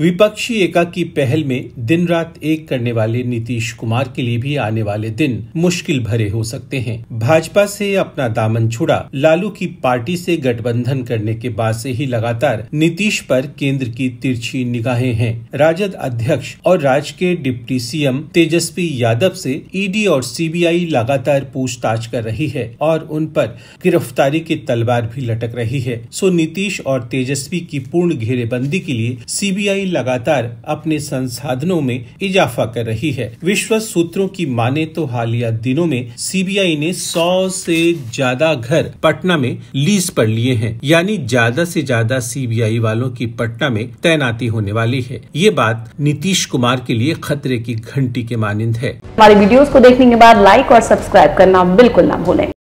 विपक्षी एका की पहल में दिन रात एक करने वाले नीतीश कुमार के लिए भी आने वाले दिन मुश्किल भरे हो सकते हैं भाजपा से अपना दामन छुड़ा लालू की पार्टी से गठबंधन करने के बाद से ही लगातार नीतीश पर केंद्र की तिरछी निगाहें हैं राजद अध्यक्ष और राज्य के डिप्टी सीएम तेजस्वी यादव से ईडी और सीबीआई लगातार पूछताछ कर रही है और उन पर गिरफ्तारी की तलवार भी लटक रही है सो नीतीश और तेजस्वी की पूर्ण घेरेबंदी के लिए सीबीआई लगातार अपने संसाधनों में इजाफा कर रही है विश्व सूत्रों की माने तो हालिया दिनों में सीबीआई ने सौ से ज्यादा घर पटना में लीज पर लिए हैं यानी ज्यादा से ज्यादा सीबीआई वालों की पटना में तैनाती होने वाली है ये बात नीतीश कुमार के लिए खतरे की घंटी के मानिंद है हमारे वीडियोस को देखने के बाद लाइक और सब्सक्राइब करना बिल्कुल ना भूलें